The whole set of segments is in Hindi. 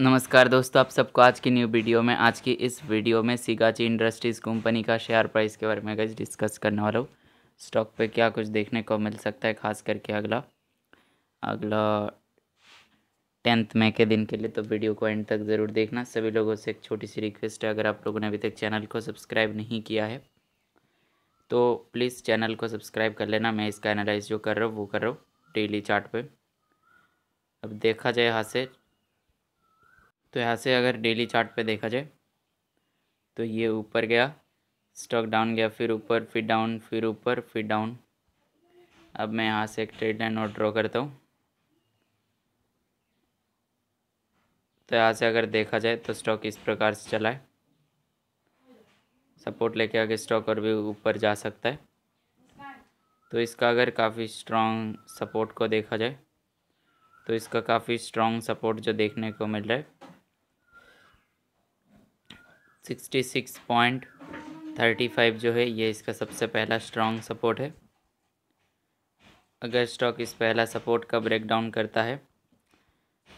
नमस्कार दोस्तों आप सबको आज की न्यू वीडियो में आज की इस वीडियो में सिगाची इंडस्ट्रीज़ कंपनी का शेयर प्राइस के बारे में गज डिस्कस करने वाला हूँ स्टॉक पे क्या कुछ देखने को मिल सकता है खास करके अगला अगला टेंथ मई के दिन के लिए तो वीडियो को एंड तक ज़रूर देखना सभी लोगों से एक छोटी सी रिक्वेस्ट है अगर आप लोगों ने अभी तक चैनल को सब्सक्राइब नहीं किया है तो प्लीज़ चैनल को सब्सक्राइब कर लेना मैं इसका एनालाइज जो कर रहा हूँ वो कर रहा हूँ डेली चार्ट अब देखा जाए यहाँ से तो यहाँ से अगर डेली चार्ट पे देखा जाए तो ये ऊपर गया स्टॉक डाउन गया फिर ऊपर फिर डाउन फिर ऊपर फिर डाउन अब मैं यहाँ से एक ट्रेड लाइन और ड्रॉ करता हूँ तो यहाँ से अगर देखा जाए तो स्टॉक इस प्रकार से चला है सपोर्ट लेके आगे स्टॉक और भी ऊपर जा सकता है तो इसका अगर काफ़ी स्ट्रॉन्ग सपोर्ट को देखा जाए तो इसका काफ़ी स्ट्रॉन्ग सपोर्ट जो देखने को मिल रहा है sixty six point thirty five जो है ये इसका सबसे पहला स्ट्रॉन्ग सपोर्ट है अगर स्टॉक इस पहला सपोर्ट का ब्रेक डाउन करता है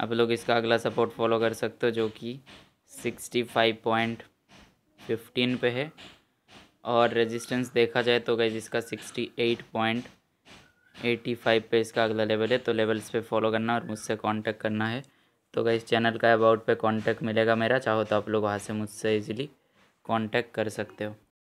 आप लोग इसका अगला सपोर्ट फॉलो कर सकते हो जो कि सिक्सटी फाइव पॉइंट फिफ्टीन पे है और रेजिस्टेंस देखा जाए तो गैज इसका sixty eight point eighty five पे इसका अगला लेवल है तो लेवल्स पे फॉलो करना और मुझसे कांटेक्ट करना है तो इस चैनल का अबाउट पे कांटेक्ट मिलेगा मेरा चाहो तो आप लोग वहाँ से मुझसे इजीली कांटेक्ट कर सकते हो